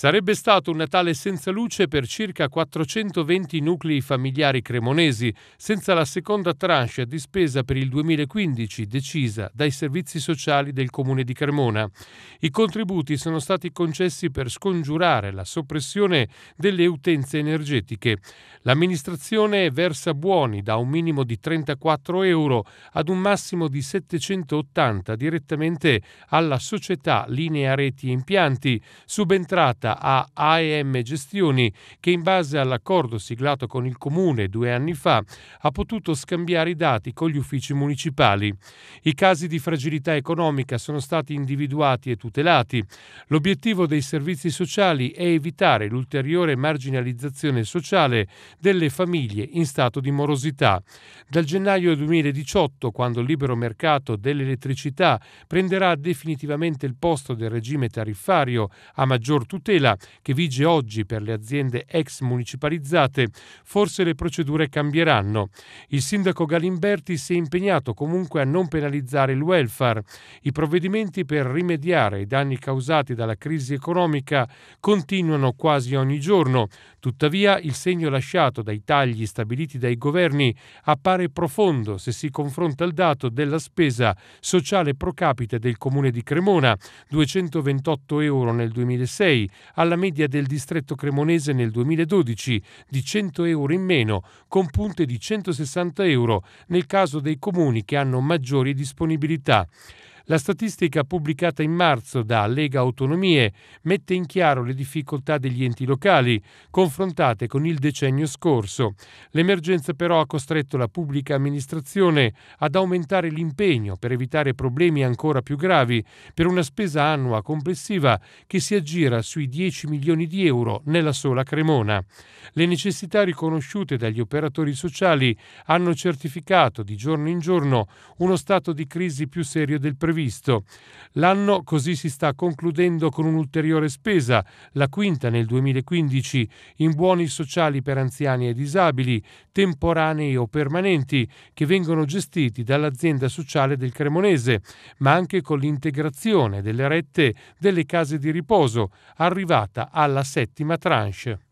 Sarebbe stato un Natale senza luce per circa 420 nuclei familiari cremonesi, senza la seconda tranche di spesa per il 2015 decisa dai servizi sociali del Comune di Cremona. I contributi sono stati concessi per scongiurare la soppressione delle utenze energetiche. L'amministrazione versa buoni da un minimo di 34 euro ad un massimo di 780 direttamente alla società Linea Reti Impianti, subentrata spetta a AEM Gestioni che in base all'accordo siglato con il Comune due anni fa ha potuto scambiare i dati con gli uffici municipali. I casi di fragilità economica sono stati individuati e tutelati. L'obiettivo dei servizi sociali è evitare l'ulteriore marginalizzazione sociale delle famiglie in stato di morosità. Dal gennaio 2018, quando il libero mercato dell'elettricità prenderà definitivamente il posto del regime tariffario a maggior tutela, tutela che vige oggi per le aziende ex municipalizzate, forse le procedure cambieranno. Il sindaco Galimberti si è impegnato comunque a non penalizzare il welfare. I provvedimenti per rimediare ai danni causati dalla crisi economica continuano quasi ogni giorno. Tuttavia il segno lasciato dai tagli stabiliti dai governi appare profondo se si confronta il dato della spesa sociale pro capite del comune di Cremona, 228 euro nel 2006, alla media del distretto cremonese nel 2012 di 100 euro in meno, con punte di 160 euro nel caso dei comuni che hanno maggiori disponibilità. La statistica pubblicata in marzo da Lega Autonomie mette in chiaro le difficoltà degli enti locali confrontate con il decennio scorso. L'emergenza però ha costretto la pubblica amministrazione ad aumentare l'impegno per evitare problemi ancora più gravi per una spesa annua complessiva che si aggira sui 10 milioni di euro nella sola Cremona. Le necessità riconosciute dagli operatori sociali hanno certificato di giorno in giorno uno stato di crisi più serio del previsto previsto. L'anno così si sta concludendo con un'ulteriore spesa, la quinta nel 2015, in buoni sociali per anziani e disabili, temporanei o permanenti, che vengono gestiti dall'azienda sociale del Cremonese, ma anche con l'integrazione delle rette delle case di riposo, arrivata alla settima tranche.